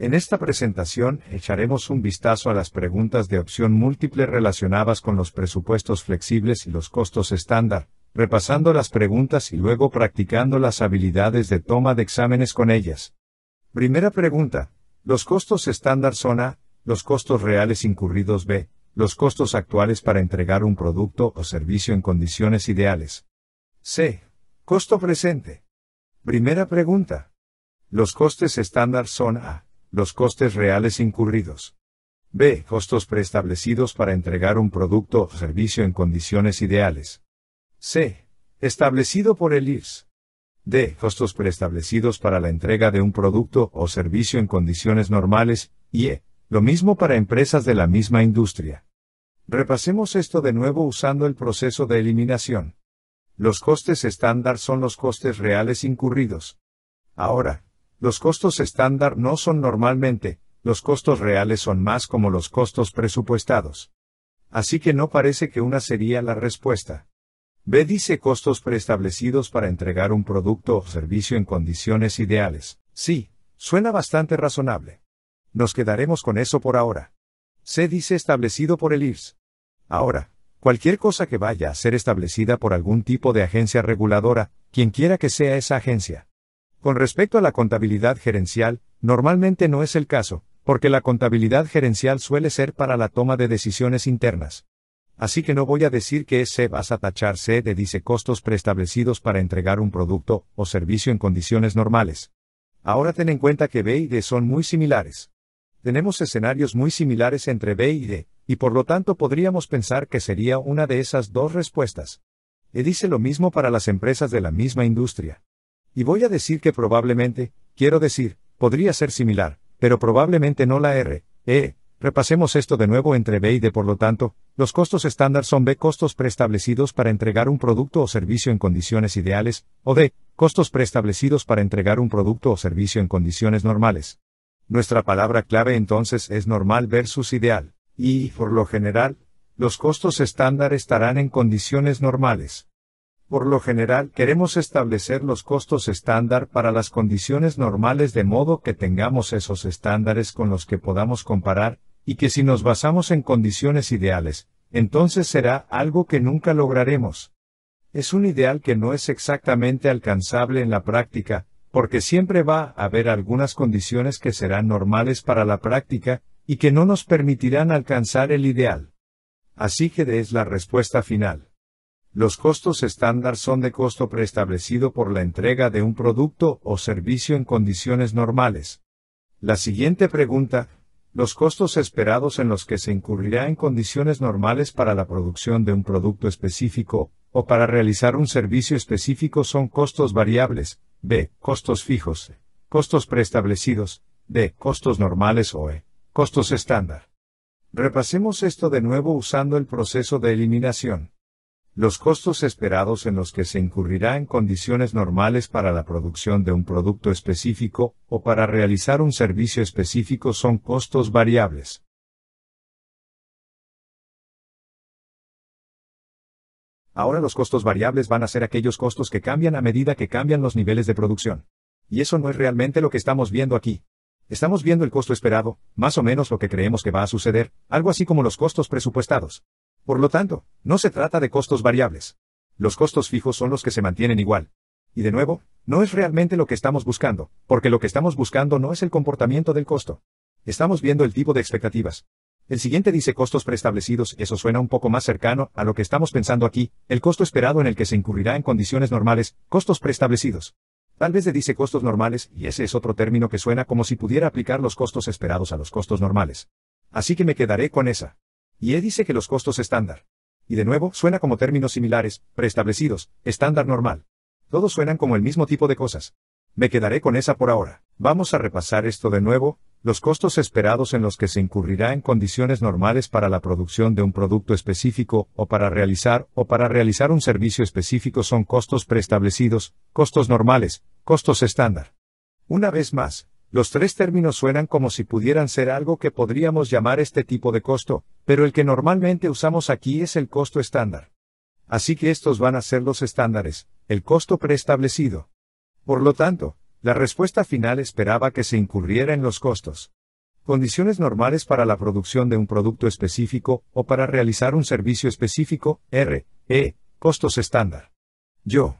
En esta presentación echaremos un vistazo a las preguntas de opción múltiple relacionadas con los presupuestos flexibles y los costos estándar, repasando las preguntas y luego practicando las habilidades de toma de exámenes con ellas. Primera pregunta. Los costos estándar son A, los costos reales incurridos B, los costos actuales para entregar un producto o servicio en condiciones ideales. C. Costo presente. Primera pregunta. Los costes estándar son A, los costes reales incurridos. B. Costos preestablecidos para entregar un producto o servicio en condiciones ideales. C. Establecido por el IRS. D. Costos preestablecidos para la entrega de un producto o servicio en condiciones normales. Y E. Lo mismo para empresas de la misma industria. Repasemos esto de nuevo usando el proceso de eliminación. Los costes estándar son los costes reales incurridos. Ahora, los costos estándar no son normalmente, los costos reales son más como los costos presupuestados. Así que no parece que una sería la respuesta. B dice costos preestablecidos para entregar un producto o servicio en condiciones ideales. Sí, suena bastante razonable. Nos quedaremos con eso por ahora. C dice establecido por el IRS. Ahora, cualquier cosa que vaya a ser establecida por algún tipo de agencia reguladora, quien quiera que sea esa agencia con respecto a la contabilidad gerencial, normalmente no es el caso, porque la contabilidad gerencial suele ser para la toma de decisiones internas. Así que no voy a decir que ese vas a tachar C de dice costos preestablecidos para entregar un producto o servicio en condiciones normales. Ahora ten en cuenta que B y D son muy similares. Tenemos escenarios muy similares entre B y D, y por lo tanto podríamos pensar que sería una de esas dos respuestas. E dice lo mismo para las empresas de la misma industria. Y voy a decir que probablemente, quiero decir, podría ser similar, pero probablemente no la R, E. Eh, repasemos esto de nuevo entre B y D. Por lo tanto, los costos estándar son B costos preestablecidos para entregar un producto o servicio en condiciones ideales, o D costos preestablecidos para entregar un producto o servicio en condiciones normales. Nuestra palabra clave entonces es normal versus ideal, y, por lo general, los costos estándar estarán en condiciones normales. Por lo general queremos establecer los costos estándar para las condiciones normales de modo que tengamos esos estándares con los que podamos comparar, y que si nos basamos en condiciones ideales, entonces será algo que nunca lograremos. Es un ideal que no es exactamente alcanzable en la práctica, porque siempre va a haber algunas condiciones que serán normales para la práctica, y que no nos permitirán alcanzar el ideal. Así que es la respuesta final. Los costos estándar son de costo preestablecido por la entrega de un producto o servicio en condiciones normales. La siguiente pregunta, los costos esperados en los que se incurrirá en condiciones normales para la producción de un producto específico, o para realizar un servicio específico son costos variables, b. costos fijos, costos preestablecidos, d. costos normales o e. costos estándar. Repasemos esto de nuevo usando el proceso de eliminación los costos esperados en los que se incurrirá en condiciones normales para la producción de un producto específico o para realizar un servicio específico son costos variables. Ahora los costos variables van a ser aquellos costos que cambian a medida que cambian los niveles de producción. Y eso no es realmente lo que estamos viendo aquí. Estamos viendo el costo esperado, más o menos lo que creemos que va a suceder, algo así como los costos presupuestados. Por lo tanto, no se trata de costos variables. Los costos fijos son los que se mantienen igual. Y de nuevo, no es realmente lo que estamos buscando, porque lo que estamos buscando no es el comportamiento del costo. Estamos viendo el tipo de expectativas. El siguiente dice costos preestablecidos, eso suena un poco más cercano a lo que estamos pensando aquí, el costo esperado en el que se incurrirá en condiciones normales, costos preestablecidos. Tal vez le dice costos normales, y ese es otro término que suena como si pudiera aplicar los costos esperados a los costos normales. Así que me quedaré con esa. Y él dice que los costos estándar. Y de nuevo, suena como términos similares, preestablecidos, estándar normal. Todos suenan como el mismo tipo de cosas. Me quedaré con esa por ahora. Vamos a repasar esto de nuevo, los costos esperados en los que se incurrirá en condiciones normales para la producción de un producto específico, o para realizar, o para realizar un servicio específico son costos preestablecidos, costos normales, costos estándar. Una vez más, los tres términos suenan como si pudieran ser algo que podríamos llamar este tipo de costo, pero el que normalmente usamos aquí es el costo estándar. Así que estos van a ser los estándares, el costo preestablecido. Por lo tanto, la respuesta final esperaba que se incurriera en los costos. Condiciones normales para la producción de un producto específico o para realizar un servicio específico, R, E, costos estándar. Yo.